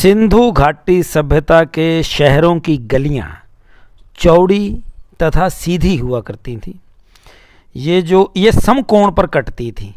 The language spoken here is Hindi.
सिंधु घाटी सभ्यता के शहरों की गलियां चौड़ी तथा सीधी हुआ करती थी ये जो ये समकोण पर कटती थी